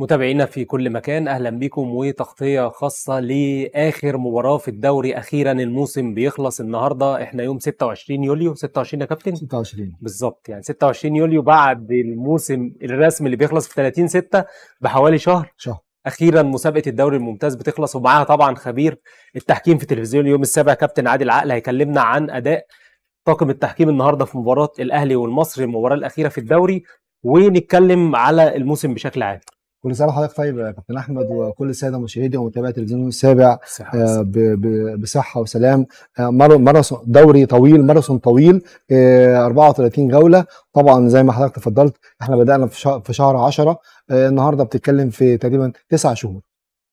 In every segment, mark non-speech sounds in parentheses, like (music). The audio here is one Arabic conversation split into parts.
متابعينا في كل مكان اهلا بكم وتغطيه خاصه لاخر مباراه في الدوري اخيرا الموسم بيخلص النهارده احنا يوم 26 يوليو 26 يا كابتن 26 بالظبط يعني 26 يوليو بعد الموسم الرسمي اللي بيخلص في 30 6 بحوالي شهر شهر اخيرا مسابقه الدوري الممتاز بتخلص ومعاها طبعا خبير التحكيم في تلفزيون يوم السابع كابتن عادل عقل هيكلمنا عن اداء طاقم التحكيم النهارده في مباراه الاهلي والمصري المباراه الاخيره في الدوري ونتكلم على الموسم بشكل عام كل سنه وحضرتك طيب يا كابتن احمد وكل الساده المشاهدين ومتابعي تلفزيون السابع آه، بصحه وسلام آه، ماراثون دوري طويل ماراثون طويل 34 آه، جوله طبعا زي ما حضرتك تفضلت احنا بدانا في شهر 10 النهارده بتتكلم في تقريبا 9 شهور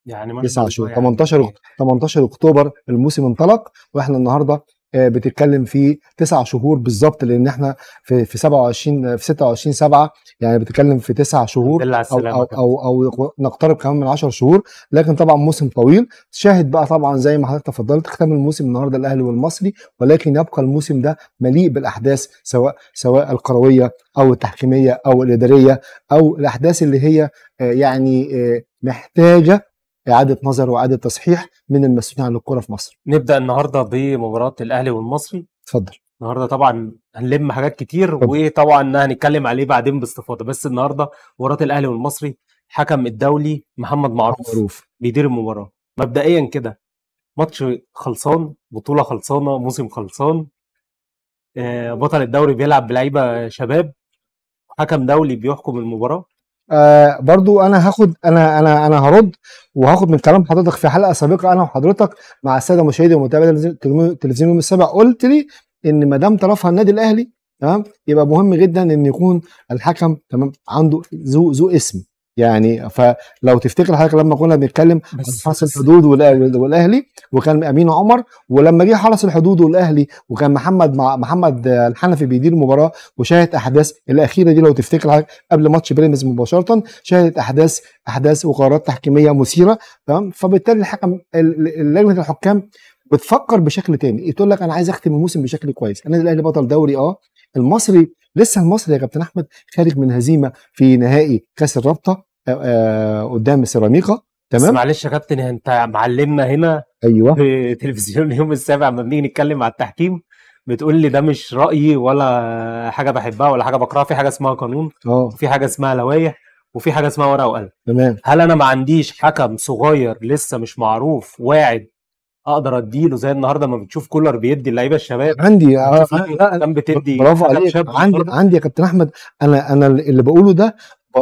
يعني 9 شهور 18 يعني 18 اكتوبر الموسم انطلق واحنا النهارده آه، بتتكلم في تسع شهور بالظبط لان احنا في في 27 في 26 7 يعني بتتكلم في تسع شهور أو, أو, او او نقترب كمان من 10 شهور لكن طبعا موسم طويل شاهد بقى طبعا زي ما حضرتك تفضلت ختام الموسم النهارده الاهلي والمصري ولكن يبقى الموسم ده مليء بالاحداث سواء سواء القرويه او التحكيميه او الاداريه او الاحداث اللي هي آه، يعني آه، محتاجه اعاده نظر واعاده تصحيح من المسؤولين عن الكوره في مصر. نبدا النهارده بمباراه الاهلي والمصري. اتفضل. النهارده طبعا هنلم حاجات كتير وطبعا هنتكلم عليه بعدين باستفاضه بس النهارده مباراه الاهلي والمصري حكم الدولي محمد معروف, معروف. بيدير المباراه. مبدئيا كده ماتش خلصان بطوله خلصانه موسم خلصان آه، بطل الدوري بيلعب بلعيبه شباب حكم دولي بيحكم المباراه آه برضو انا هاخد انا انا انا هرد وهاخد من كلام حضرتك في حلقه سابقه انا وحضرتك مع الساده مشاهدي ومتابعي تلفزيون يوم السابع قلت لي ان ما دام طرفها النادي الاهلي تمام يبقى مهم جدا ان يكون الحكم تمام عنده ذو ذو اسم يعني فلو تفتكر حضرتك لما كنا بنتكلم عن حرس الحدود والاهلي وكان امين عمر ولما جه حرس الحدود والاهلي وكان محمد مع محمد الحنفي بيدير المباراه وشاهد احداث الاخيره دي لو تفتكر حضرتك قبل ماتش بيراميدز مباشره شاهدت احداث احداث وقرارات تحكيميه مثيره تمام فبالتالي الحكم لجنه الحكام بتفكر بشكل تاني تقول لك انا عايز اختم الموسم بشكل كويس النادي الاهلي بطل دوري اه المصري لسه المصري يا كابتن احمد خارج من هزيمه في نهائي كاس الرابطه آه، آه، قدام سيراميكا تمام بس معلش يا كابتن انت معلمنا هنا ايوه في تلفزيون اليوم السابع لما بنيجي نتكلم على التحكيم بتقول لي ده مش رايي ولا حاجه بحبها ولا حاجه بكرهها في حاجه اسمها قانون اه في حاجه اسمها لوائح وفي حاجه اسمها ورقه وقلم تمام هل انا ما عنديش حكم صغير لسه مش معروف واعد اقدر اديله زي النهارده ما بتشوف كولر بيدي اللعيبه الشباب عندي آه, آه، لا كان بتدي برافو عليك عندي عندي يا كابتن احمد انا انا اللي بقوله ده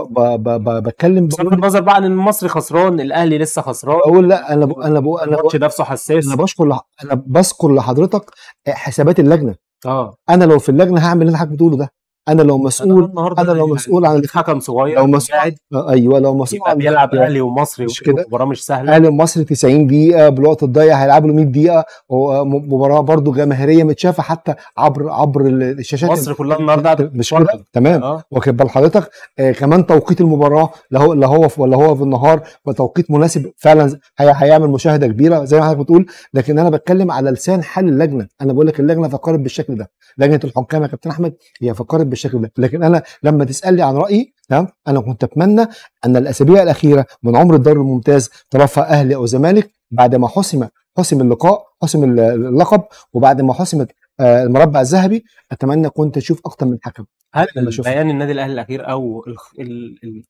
ب... ب... ب... بتكلم بصرف النظر بقى ان المصري خسران الاهلي لسه خسران اقول لا انا ب... انا ب... انا الماتش نفسه حساس انا بشكر لح... انا بذكر لحضرتك آه، حسابات اللجنه اه انا لو في اللجنه هعمل اللي حضرتك بتقوله ده انا لو مسؤول انا, أنا لو يعني مسؤول عن حكم صغير لو مسؤول آه، ايوه لو مسؤول عن بيلعب اهلي ومصري مش كده سهله اهلي ومصري 90 دقيقه بالوقت الضيق هيلعب له 100 دقيقه آه، مباراه برده جماهيريه متشافه حتى عبر عبر الشاشات مصر كلها النهارده مش كده تمام آه. واخد بال حضرتك آه كمان توقيت المباراه لا هو لا هو ولا هو في النهار وتوقيت مناسب فعلا هيعمل مشاهده كبيره زي ما حضرتك بتقول لكن انا بتكلم على لسان حل اللجنه انا بقول لك اللجنه فكرت بالشكل ده لجنه الحكام يا كابتن احمد هي فكرت بالشكل ده لكن انا لما تسالني عن رايي تمام نعم، انا كنت اتمنى ان الاسابيع الاخيره من عمر الدوري الممتاز ترفع اهلي او زمالك بعد ما حسم حسم اللقاء حسم اللقب وبعد ما حسمت آه، المربع الذهبي اتمنى كنت اشوف اكتر من حكم هل بيان النادي الاهلي الاخير او ال... ال... ال...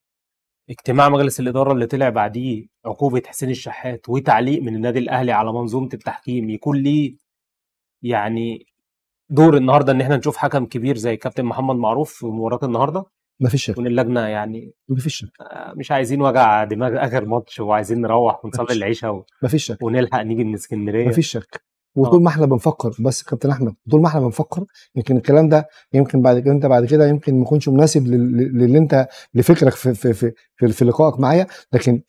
اجتماع مجلس الاداره اللي طلع بعديه عقوبه حسين الشحات وتعليق من النادي الاهلي على منظومه التحكيم يكون ليه يعني دور النهارده ان احنا نشوف حكم كبير زي كابتن محمد معروف في مباراه النهارده مفيش شك اللجنه يعني مفيش شك آه، مش عايزين وجع دماغ اخر ماتش وعايزين نروح ونصلي العشاء و... مفيش شك ونلحق نيجي من اسكندريه مفيش شك آه. وطول ما احنا بنفكر بس كابتن احمد طول ما احنا بنفكر يمكن الكلام ده يمكن بعد كده انت بعد كده يمكن ما يكونش مناسب للي انت لفكرك في في في, في, في لقائك معايا لكن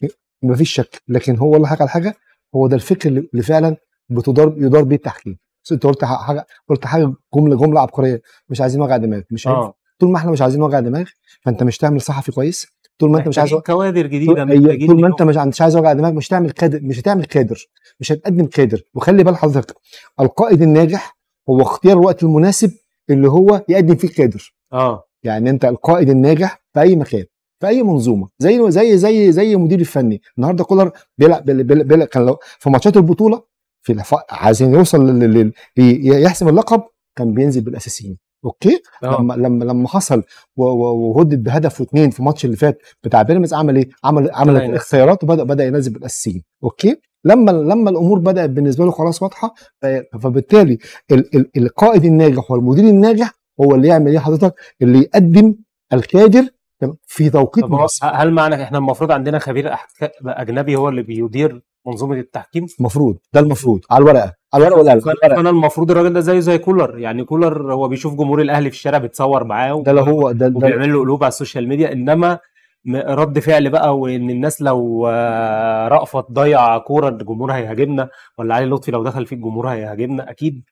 مفيش شك لكن هو اللي حكى حاجه هو ده الفكر اللي فعلا بتدار يدار بيه التحكيم بس انت قلت حاجه قلت حاجه جمله جمله عبقريه مش عايزين وجع دماغ مش عارف آه. طول ما احنا مش عايزين وجع دماغ فانت مش تعمل صحفي كويس طول ما انت مش عايز كوادر جديده طول, طول ما انت مش عايز وجع دماغ مش تعمل كادر مش هتعمل كادر مش هتقدم كادر وخلي بال حضرتك القائد الناجح هو اختيار الوقت المناسب اللي هو يقدم فيه الكادر اه يعني انت القائد الناجح في اي مكان في اي منظومه زي زي زي زي المدير الفني النهارده كولر بيلعب بيلعب كان في ماتشات البطوله في عايزين يوصل يحسم اللقب كان بينزل بالاساسيين اوكي أوه. لما لما لما حصل وهدد بهدف واثنين في الماتش اللي فات بتاع بيراميدز عمل ايه؟ عمل عمل أيوة. اختيارات وبدا بدا ينزل بالاساسيين اوكي لما لما الامور بدات بالنسبه له خلاص واضحه آه، فبالتالي ال ال القائد الناجح والمدير الناجح هو اللي يعمل ايه حضرتك؟ اللي يقدم الكادر في توقيت مناسب هل معنى احنا المفروض عندنا خبير اجنبي هو اللي بيدير منظومه التحكيم المفروض ده المفروض على الورقه على الورقه ولا الورقه انا المفروض الراجل ده زيه زي كولر يعني كولر هو بيشوف جمهور الاهلي في الشارع بيتصور معاه ده لو هو ده وبيعمل له قلوب على السوشيال ميديا انما رد فعل بقى وان الناس لو آه، رأفت ضيع كوره الجمهور هيهاجمنا ولا علي لطفي لو دخل في الجمهور هيهاجمنا اكيد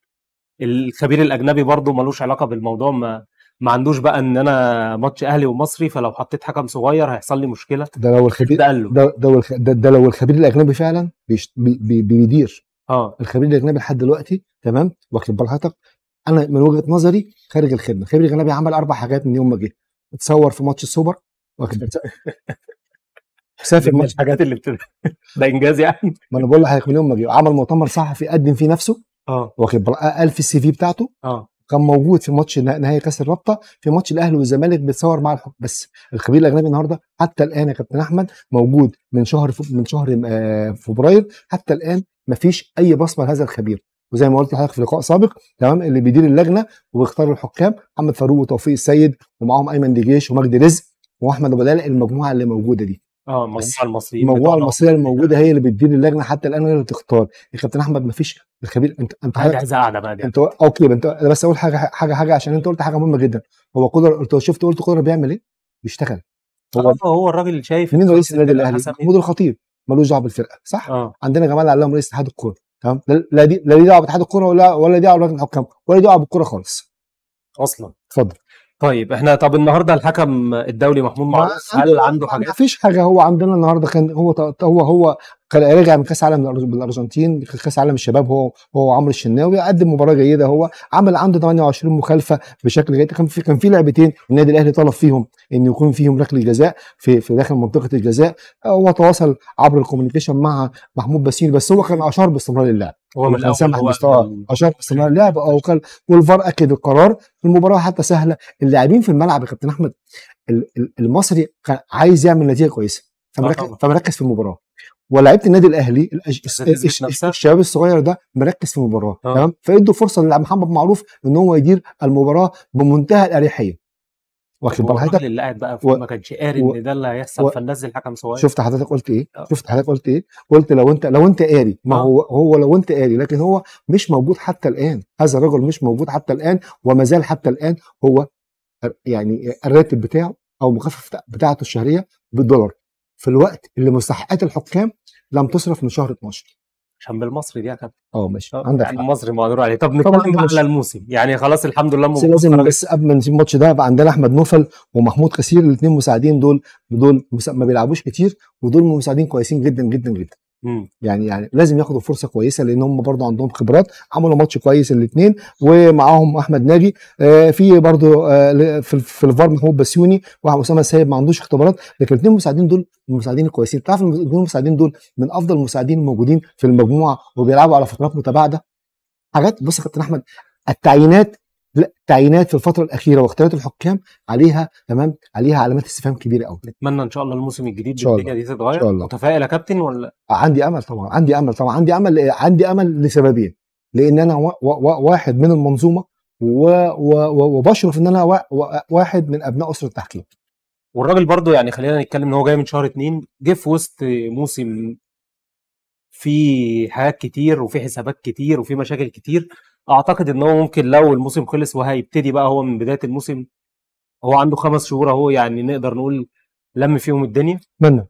الخبير الاجنبي برضه ملوش علاقه بالموضوع ما ما عندوش بقى ان انا ماتش اهلي ومصري فلو حطيت حكم صغير هيحصل لي مشكله ده لو الخبير ده ده, ده, ده, ده لو الخبير الاجنبي فعلا بيش... بي... بي... بيدير اه الخبير الاجنبي لحد دلوقتي تمام واخد بال حضرتك انا من وجهه نظري خارج الخدمه الخبير الاجنبي عمل اربع حاجات من يوم ما جه اتصور في ماتش السوبر واخد (laughs) سافر ماتش الحاجات اللي بتبقى (laughs) ده انجاز يعني ما انا بقول لحضرتك من يوم ما جه عمل مؤتمر صحفي قدم فيه نفسه اه واخد بال قال في السي في بتاعته اه كان موجود في ماتش نهائي كاس الرابطه في ماتش الاهلي والزمالك بيتصور مع الحكم بس الخبير الاجنبي النهارده حتى الان يا كابتن احمد موجود من شهر من شهر آه، فبراير حتى الان مفيش اي بصمه لهذا الخبير وزي ما قلت لحضرتك في لقاء سابق تمام اللي بيدير اللجنه وبيختار الحكام محمد فاروق وتوفيق السيد ومعاهم ايمن دجيش ومجدي رزق واحمد ابو المجموعه اللي موجوده دي اه المجموعه المصريين المجموعه المصريه الموجوده هي اللي بتدير اللجنه حتى الان هي اللي بتختار يا كابتن احمد ما فيش الخبير انت انت حاجه عايز قاعده بقى دي يعني. انت اوكي انت بس اقول حاجه حاجه حاجه عشان انت قلت حاجه مهمه جدا هو قدر انت شفت قلت قدر بيعمل ايه؟ بيشتغل هو آه، هو الراجل اللي شايف مين رئيس النادي الاهلي؟ محمود الخطيب ملوش دعوه بالفرقه صح؟ أوه. عندنا جمال علام رئيس اتحاد الكوره تمام لا دي لا دي دعوه باتحاد الكوره ولا ولا دي دعوه بلجنه الحكام ولا دي دعوه بالكوره خالص اصلا اتفضل طيب احنا طب النهارده الحكم الدولي محمود معروف هل عنده حاجه؟ ما فيش حاجه هو عندنا النهارده كان هو هو هو رجع من كاس عالم بالارجنتين كاس عالم الشباب هو هو عمرو الشناوي قدم مباراه جيده هو عمل عنده 28 مخالفه بشكل جيد كان في كان في لعبتين النادي الاهلي طلب فيهم ان يكون فيهم ركله جزاء في في داخل منطقه الجزاء هو تواصل عبر الكوميونيكيشن مع محمود باسيل بس هو كان اشار باستمرار اللعب هو من يعني سامح مستوى اشار باستمرار اللعب او قال والفار اكد القرار المباراه حتى سهله اللاعبين في الملعب يا كابتن احمد المصري كان عايز يعمل نتيجه كويسه آه، فمركز, فمركز في المباراه ولاعيبه النادي الاهلي الشباب الصغير ده مركز في المباراه آه. تمام فادوا فرصه محمد معروف ان هو يدير المباراه بمنتهى الاريحيه واخد بال حضرتك اللي قاعد بقى و... ما كانش قاري ان ده اللي هيحصل و... فنزل حكم صغير شفت حضرتك قلت ايه؟ أوه. شفت حضرتك قلت ايه؟ قلت لو انت لو انت قاري ما آه. هو هو لو انت قاري لكن هو مش موجود حتى الان هذا الرجل مش موجود حتى الان وما زال حتى الان هو يعني الراتب بتاعه او مخفف بتاعته الشهريه بالدولار في الوقت اللي مستحقات الحكام لم تصرف من شهر 12 عشان بالمصري دي يا كابتن اه ماشي آه، عندك يعني حق مصري مقدور عليه طب نتكلم على الموسم يعني خلاص الحمد لله بس لازم بس قبل ما نسيب الماتش ده بقى عندنا احمد نوفل ومحمود كثير الاثنين مساعدين دول دول ما بيلعبوش كتير ودول مساعدين كويسين جدا جدا جدا يعني يعني لازم ياخدوا فرصه كويسه لان هم برضه عندهم خبرات عملوا ماتش كويس الاثنين ومعاهم احمد ناجي آه، في برضه آه، في, الفار محمود بسيوني واسامه سايب ما عندوش اختبارات لكن الاثنين المساعدين دول المساعدين الكويسين تعرف الاثنين المساعدين دول من افضل المساعدين الموجودين في المجموعه وبيلعبوا على فترات متباعده حاجات بص يا كابتن احمد التعيينات لا تعيينات في الفتره الاخيره واختيارات الحكام عليها تمام عليها علامات استفهام كبيره قوي نتمنى ان شاء الله الموسم الجديد الدنيا دي تتغير متفائل يا كابتن ولا آه، عندي امل طبعا عندي امل طبعا عندي امل عندي امل لسببين لان انا و... و... واحد من المنظومه و... و... وبشرف ان انا و... و... واحد من ابناء اسره التحكيم والراجل برضه يعني خلينا نتكلم ان هو جاي من شهر اتنين جه في وسط موسم في حاجات كتير وفي حسابات كتير وفي مشاكل كتير اعتقد ان هو ممكن لو الموسم خلص وهيبتدي بقى هو من بدايه الموسم هو عنده خمس شهور اهو يعني نقدر نقول لم فيهم الدنيا اتمنى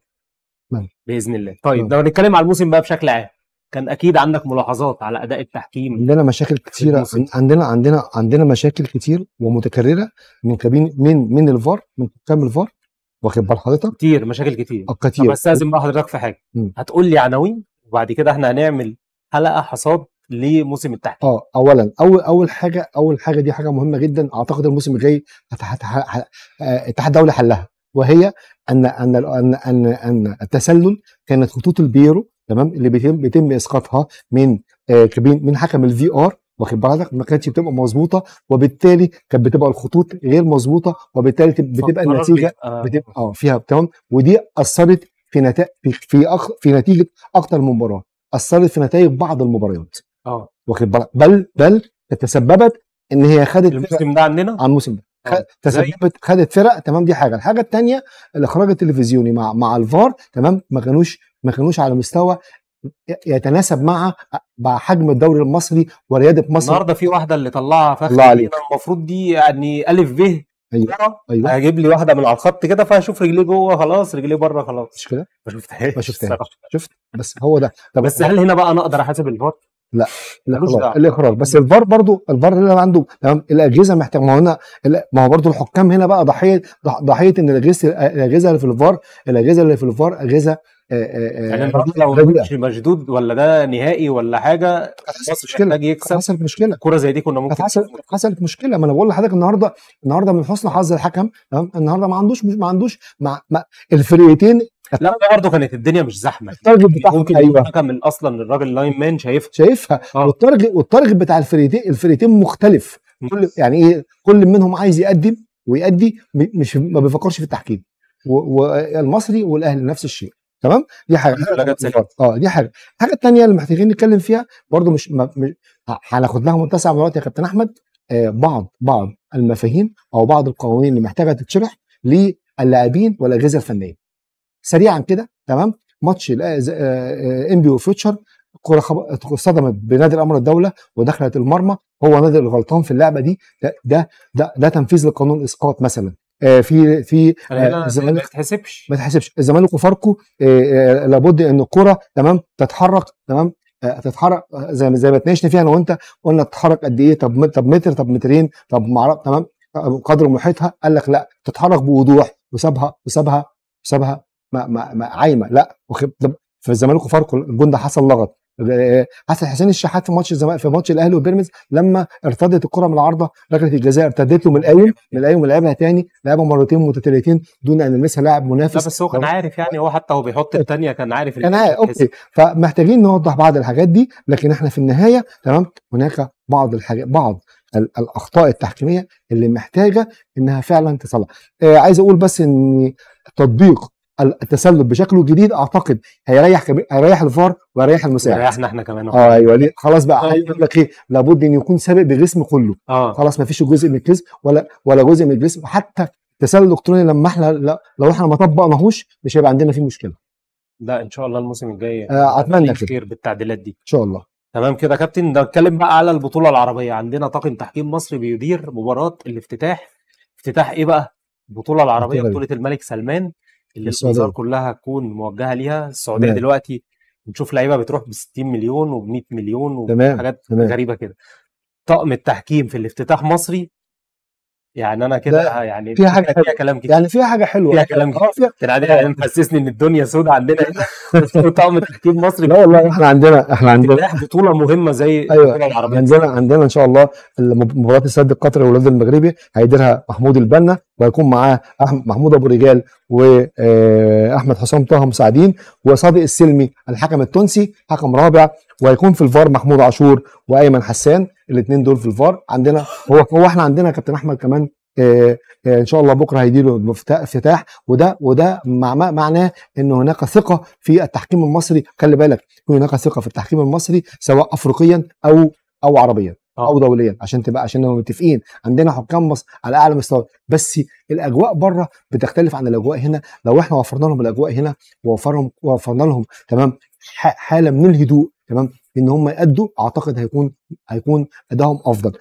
باذن الله طيب لو نتكلم على الموسم بقى بشكل عام كان اكيد عندك ملاحظات على اداء التحكيم عندنا مشاكل كتيره عندنا عندنا عندنا مشاكل كتير ومتكرره من كابين من من الفار من حكام الفار واخد بال حضرتك كتير مشاكل كتير آه، كتير طب استاذن بقى حضرتك في حاجه هتقول لي عناوين وبعد كده احنا هنعمل حلقه حصاد لموسم التحكيم اه اولا اول اول حاجه اول حاجه دي حاجه مهمه جدا اعتقد الموسم الجاي آه، اتحاد الدولي حلها وهي ان ان ان ان, أن التسلل كانت خطوط البيرو تمام اللي بيتم بيتم اسقاطها من آه من حكم الفي ار واخد بالك ما كانتش بتبقى مظبوطه وبالتالي كانت بتبقى الخطوط غير مظبوطه وبالتالي بتبقى النتيجه آه. بتبقى اه فيها تمام ودي اثرت في نتائج في في, أخ في نتيجه اكتر من مباراه اثرت في نتائج بعض المباريات اه واخد بالك بل بل تسببت ان هي خدت الموسم ده عندنا عن الموسم ده آه. تسببت خدت فرق تمام دي حاجه الحاجه الثانيه الاخراج التلفزيوني مع مع الفار تمام ما كانوش ما كانوش على مستوى يتناسب مع مع حجم الدوري المصري ورياده مصر النهارده في واحده اللي طلعها فخ المفروض دي يعني الف ب ايوه ايوه هجيب لي واحده من على الخط كده فاشوف رجليه جوه خلاص رجليه بره خلاص مش كده ما شفتهاش ما شفتهاش (laughs) شفت بس هو ده طب بس هل هنا بقى انا اقدر احاسب الفار لا الاخراج الاخراج بس الفار برضو الفار هو عنده تمام الاجهزه محتاج ما هو هنا ما هو برضو الحكام هنا بقى ضحيه ضحيه ان الاجهزه الاجهزه اللي في الفار الاجهزه اللي في الفار اجهزه يعني لو مش مشدود ولا ده نهائي ولا حاجه مشكله محتاج يكسب حصلت مشكله كرة زي دي كنا ممكن حصلت حصلت مشكله ما انا بقول لحضرتك النهارده النهارده من حسن حظ الحكم تمام النهارده ما عندوش ما عندوش مع ما الفرقتين لا برضه كانت الدنيا مش زحمه التارجت بتاعهم ممكن ايوه من اصلا الراجل لاين مان شايفها شايفها آه. والتارجت والتارجت بتاع الفريقين الفريقين مختلف كل يعني ايه كل منهم عايز يقدم ويأدي مش ما بيفكرش في التحكيم والمصري والاهلي نفس الشيء تمام دي حاجه اه دي حاجه الحاجه الثانيه اللي محتاجين نتكلم فيها برضه مش, هناخد لها متسع من الوقت يا كابتن احمد آه بعض بعض المفاهيم او بعض القوانين اللي محتاجه تتشرح للاعبين والاجهزه الفنيه سريعا كده تمام ماتش آه، آه، آه، انبي وفيوتشر كرة صدمت بنادي الامر الدوله ودخلت المرمى هو نادي الغلطان في اللعبه دي ده ده ده, ده تنفيذ لقانون اسقاط مثلا آه في في آه الزمالك ما تحسبش ما تحسبش الزمالك وفاركو آه لابد ان الكره تمام تتحرك تمام تتحرك زي ما زي ما اتناقشنا فيها انا وانت قلنا تتحرك قد ايه طب طب متر طب مترين طب ما تمام قدر محيطها قال لك لا تتحرك بوضوح وسابها وسابها وسابها ما ما, ما عايمه لا في الزمالك وفاركو الجون ده حصل لغط آه، آه، حسن حسين الشحات في ماتش الزمالك في ماتش الاهلي وبيراميدز لما ارتدت الكره من العارضه ركله الجزاء ارتدت له من القايم من القايم ولعبها تاني لعبها مرتين متتاليتين دون ان يلمسها لاعب منافس لا بس هو كان عارف يعني هو حتى هو بيحط الثانيه كان عارف كان عارف اوكي فمحتاجين نوضح بعض الحاجات دي لكن احنا في النهايه تمام هناك بعض الحاجات بعض الاخطاء التحكيميه اللي محتاجه انها فعلا تصلح آه، عايز اقول بس ان تطبيق التسلل بشكله الجديد اعتقد هيريح كم... هيريح الفار وهيريح المساعد هيريحنا احنا كمان اه ايوه خلاص بقى يقول طيب. لك ايه لابد ان يكون سابق بالجسم كله آه. خلاص ما فيش جزء من الجسم ولا ولا جزء من الجسم حتى التسلل الالكتروني لما احنا لو احنا ما طبقناهوش مش هيبقى عندنا فيه مشكله لا ان شاء الله الموسم الجاي آه اتمنى كده خير بالتعديلات دي ان شاء الله تمام كده كابتن ده اتكلم بقى على البطوله العربيه عندنا طاقم تحكيم مصري بيدير مباراه الافتتاح افتتاح ايه بقى البطوله العربيه بطوله الملك سلمان اللي الانظار كلها هتكون موجهه ليها السعوديه تمام. دلوقتي بنشوف لعيبه بتروح ب 60 مليون و 100 مليون وحاجات تمام. غريبه كده طقم التحكيم في الافتتاح مصري يعني انا كده يعني فيها حاجه فيها كلام كتير يعني فيها حاجه حلوه فيها كلام آه، كتير فيها... يعني يعني محسسني ان الدنيا سودة عندنا هنا (laughs) طعم تحكيم مصري لا والله احنا عندنا احنا عندنا بطوله مهمه زي أيوة. العربيه عندنا عندنا ان شاء الله مباراه السد القطري والولاد المغربي هيديرها محمود البنا وهيكون معاه محمود ابو رجال واحمد آه، حسام طه مساعدين وصادق السلمي الحكم التونسي حكم رابع وهيكون في الفار محمود عاشور وايمن حسان الاثنين دول في الفار عندنا هو هو احنا عندنا كابتن احمد كمان آه آه ان شاء الله بكره هيديله افتتاح وده وده مع معناه ان هناك ثقه في التحكيم المصري خلي بالك هناك ثقه في التحكيم المصري سواء افريقيا او او عربيا آه. او دوليا عشان تبقى عشان متفقين عندنا حكام مصر على اعلى مستوى بس الاجواء بره بتختلف عن الاجواء هنا لو احنا وفرنا لهم الاجواء هنا ووفرهم ووفرنا لهم تمام حاله من الهدوء تمام ان هم يأدوا اعتقد هيكون هيكون ادائهم افضل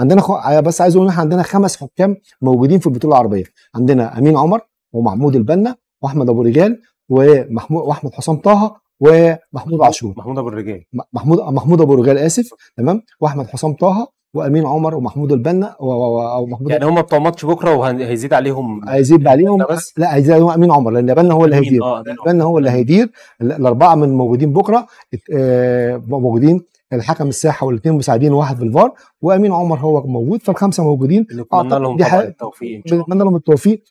عندنا خو... آه، بس عايز اقول ان احنا عندنا خمس حكام موجودين في البطوله العربيه عندنا امين عمر ومحمود البنا واحمد ابو رجال ومحمود واحمد حسام طه ومحمود عاشور محمود ابو الرجال محمود محمود ابو الرجال اسف تمام واحمد حسام طه وامين عمر ومحمود البنا او محمود يعني هم بتوع ماتش بكره وهيزيد عليهم هيزيد عليهم بس. لا هيزيد عليهم امين عمر لان البنا آه، هو اللي هيدير آه هو اللي هيدير الاربعه من الموجودين بكره آه، موجودين الحكم الساحه والاثنين مساعدين واحد في الفار وامين عمر هو موجود فالخمسه موجودين نتمنى لهم دي التوفيق نتمنى لهم التوفيق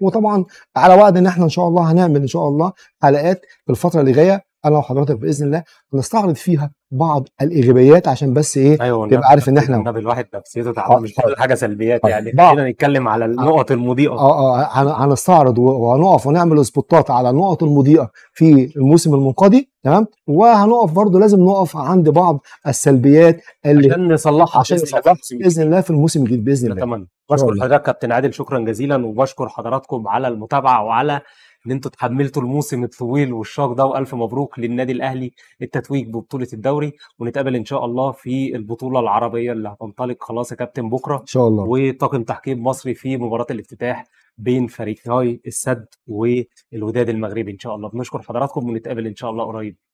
وطبعا على وعد ان احنا ان شاء الله هنعمل ان شاء الله حلقات في الفتره اللي جايه انا وحضرتك باذن الله هنستعرض فيها بعض الايجابيات عشان بس ايه أيوة تبقى عارف ان احنا النبي الواحد نفسيته تعبانه آه، مش حاجة, حاجه سلبيات طيب، يعني خلينا نتكلم على آه، النقط المضيئه اه اه هنستعرض وهنقف ونعمل سبوتات على النقط المضيئه في الموسم المنقضي تمام وهنقف برضو لازم نقف عند بعض السلبيات اللي عشان نصلحها عشان نصلحها باذن الله في الموسم الجديد باذن الله اتمنى بشكر حضرتك كابتن عادل شكرا جزيلا وبشكر حضراتكم على المتابعه وعلى ان انتوا تحملتوا الموسم الطويل والشاق ده والف مبروك للنادي الاهلي التتويج ببطوله الدوري ونتقابل ان شاء الله في البطوله العربيه اللي هتنطلق خلاص يا كابتن بكره ان شاء الله وطاقم تحكيم مصري في مباراه الافتتاح بين فريقي السد والوداد المغربي ان شاء الله بنشكر حضراتكم ونتقابل ان شاء الله قريب